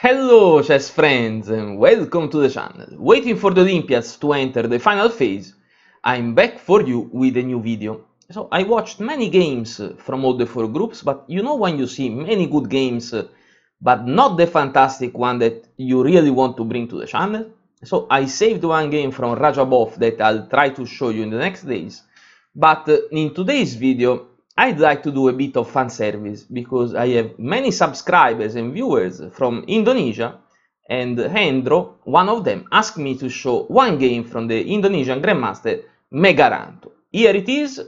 Hello chess friends and welcome to the channel. Waiting for the Olympians to enter the final phase, I'm back for you with a new video. So I watched many games uh, from all the four groups, but you know when you see many good games, uh, but not the fantastic one that you really want to bring to the channel? So I saved one game from Rajabov that I'll try to show you in the next days, but uh, in today's video I'd like to do a bit of fan service because I have many subscribers and viewers from Indonesia and Hendro, one of them, asked me to show one game from the Indonesian Grandmaster Megaranto. Here it is,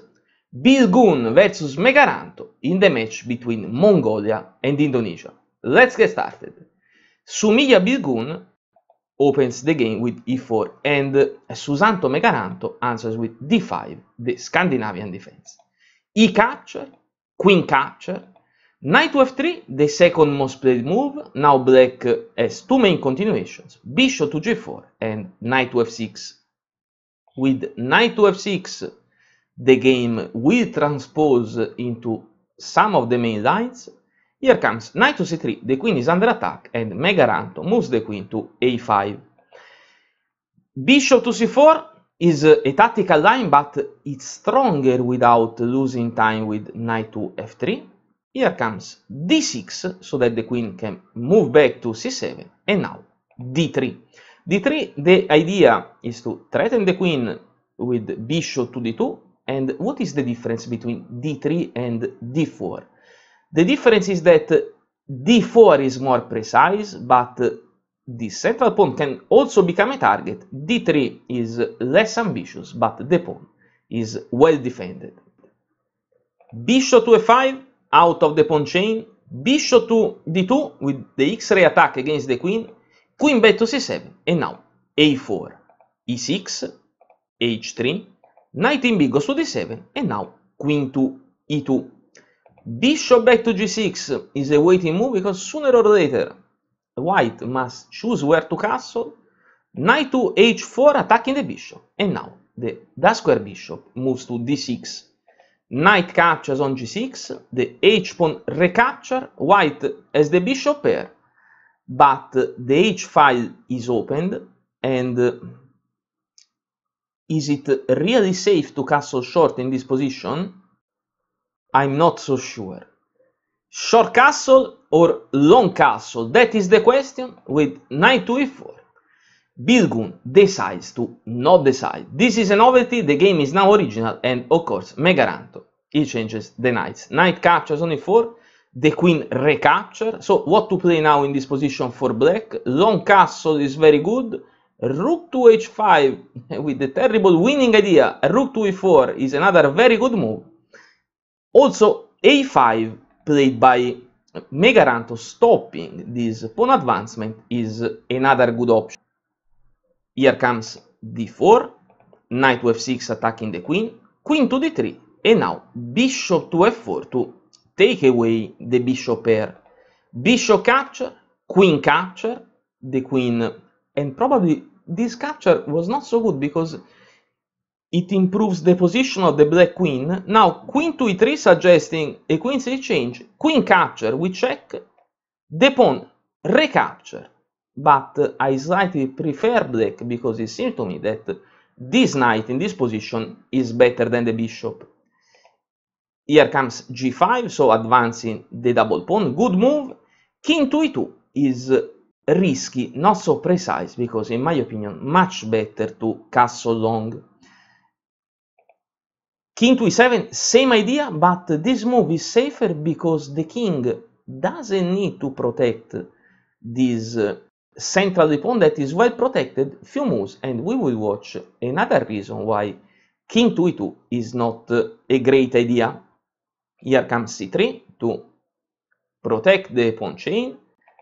Bilgun versus Megaranto in the match between Mongolia and Indonesia. Let's get started. Sumiya Bilgun opens the game with e4 and Susanto Megaranto answers with d5, the Scandinavian defense. E-Catcher, Queen Catcher, Knight to f3, the second most played move, now black has two main continuations, bishop to g4 and knight to f6. With knight to f6, the game will transpose into some of the main lines. Here comes knight to c3, the queen is under attack and Megaranto moves the queen to a5. Bishop to c4, is a tactical line, but it's stronger without losing time with knight to f3. Here comes d6, so that the queen can move back to c7, and now d3. d3, the idea is to threaten the queen with bishop to d2, and what is the difference between d3 and d4? The difference is that d4 is more precise, but the central pawn can also become a target. d3 is less ambitious, but the pawn is well defended. Bishop to a5, out of the pawn chain. Bishop to d2 with the x-ray attack against the queen. Queen back to c7, and now a4, e6, h3, knight in b goes to d7, and now queen to e2. Bishop back to g6 is a waiting move because sooner or later white must choose where to castle, knight to h4 attacking the bishop. And now the da square bishop moves to d6. Knight captures on g6, the h-pawn recapture, white has the bishop pair, but the h-file is opened, and uh, is it really safe to castle short in this position? I'm not so sure short castle or long castle? That is the question with knight to e4. Bilgun decides to not decide. This is a novelty, the game is now original, and of course, Megaranto. He changes the knights. Knight captures on e4, the queen recapture. So what to play now in this position for black? Long castle is very good. Rook to h5 with the terrible winning idea. Rook to e4 is another very good move. Also, a5 played by Megaranto stopping this pawn advancement is another good option. Here comes d4, knight to f6 attacking the queen, queen to d3, and now bishop to f4 to take away the bishop pair. Bishop capture, queen capture, the queen, and probably this capture was not so good because it improves the position of the black queen. Now, queen to e3 suggesting a queen's exchange. Queen capture, we check. The pawn recapture. But I slightly prefer black because it seems to me that this knight in this position is better than the bishop. Here comes g5, so advancing the double pawn. Good move. King to e2 is risky, not so precise, because in my opinion, much better to castle long King to e7, same idea, but this move is safer because the king doesn't need to protect this uh, central pawn that is well protected few moves, and we will watch another reason why king to e2 is not uh, a great idea. Here comes c3 to protect the pawn chain.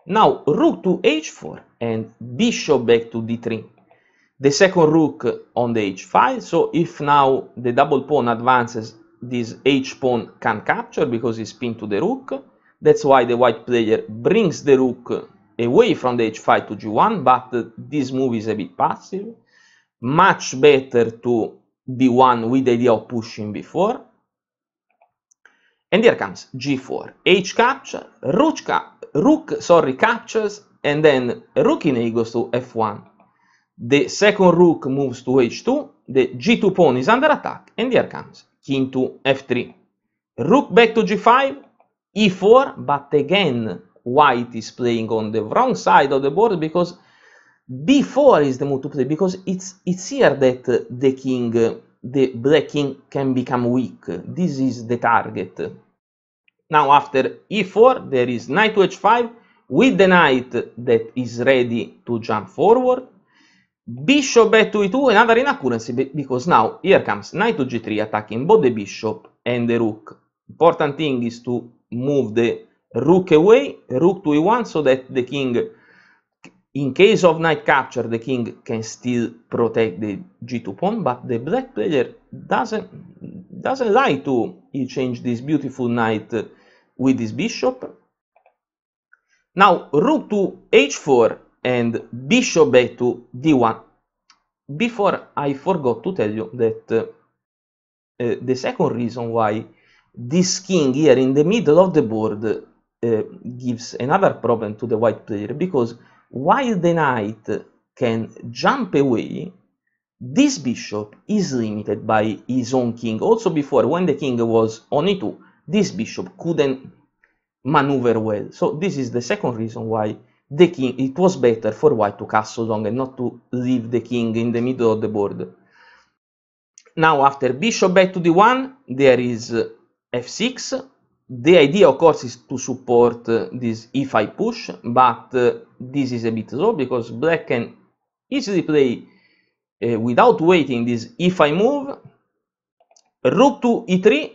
Now rook to h4 and bishop back to d3 the second rook on the h5 so if now the double pawn advances this h pawn can capture because it's pinned to the rook that's why the white player brings the rook away from the h5 to g1 but this move is a bit passive much better to be one with the idea of pushing before and here comes g4 h capture rook, rook sorry captures and then rook in a goes to f1 the second rook moves to h2, the g2 pawn is under attack, and here comes king to f3. Rook back to g5, e4, but again white is playing on the wrong side of the board because b4 is the move to play, because it's, it's here that the king, the black king can become weak. This is the target. Now after e4 there is knight to h5 with the knight that is ready to jump forward Bishop e 2 e 2 another inaccuracy because now here comes knight to g3 attacking both the bishop and the rook. Important thing is to move the rook away, rook to e1 so that the king, in case of knight capture, the king can still protect the g2 pawn, but the black player doesn't, doesn't like to exchange this beautiful knight with this bishop. Now rook to h4 and bishop b2 d1 before i forgot to tell you that uh, the second reason why this king here in the middle of the board uh, gives another problem to the white player because while the knight can jump away this bishop is limited by his own king also before when the king was on e2 this bishop couldn't maneuver well so this is the second reason why the king, it was better for white to castle long and not to leave the king in the middle of the board. Now after bishop back to d1, there is uh, f6. The idea, of course, is to support uh, this if I push, but uh, this is a bit slow because black can easily play uh, without waiting this if I move. Rook to e3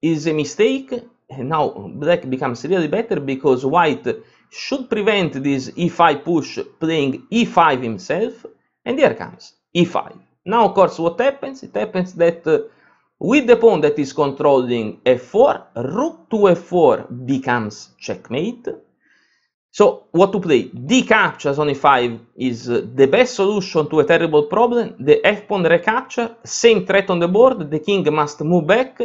is a mistake. And now black becomes really better because white should prevent this e5 push playing e5 himself and here comes e5 now of course what happens it happens that uh, with the pawn that is controlling f4 rook to f4 becomes checkmate so what to play d captures on e5 is uh, the best solution to a terrible problem the f pawn recapture same threat on the board the king must move back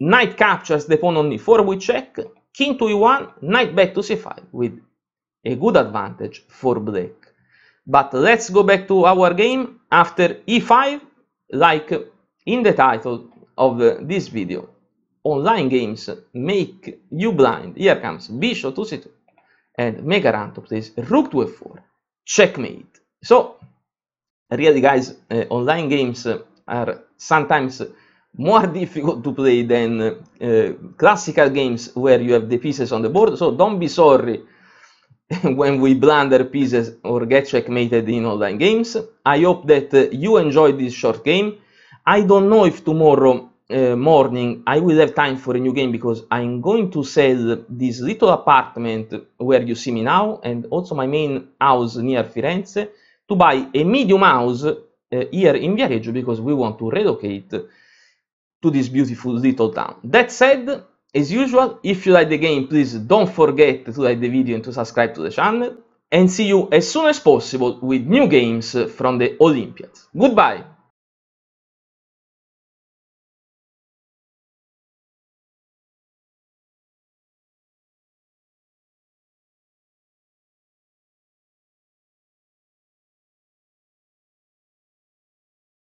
knight captures the pawn on e4 we check king to e1, knight back to c5 with a good advantage for black. But let's go back to our game after e5, like in the title of this video. Online games make you blind. Here comes bishop to c2 and mega round to place rook to f4. Checkmate. So, really guys, uh, online games are sometimes more difficult to play than uh, classical games where you have the pieces on the board. So don't be sorry when we blunder pieces or get checkmated in online games. I hope that uh, you enjoyed this short game. I don't know if tomorrow uh, morning I will have time for a new game because I'm going to sell this little apartment where you see me now and also my main house near Firenze to buy a medium house here in Viareggio because we want to relocate to this beautiful little town. That said, as usual, if you like the game, please don't forget to like the video and to subscribe to the channel, and see you as soon as possible with new games from the Olympiads. Goodbye!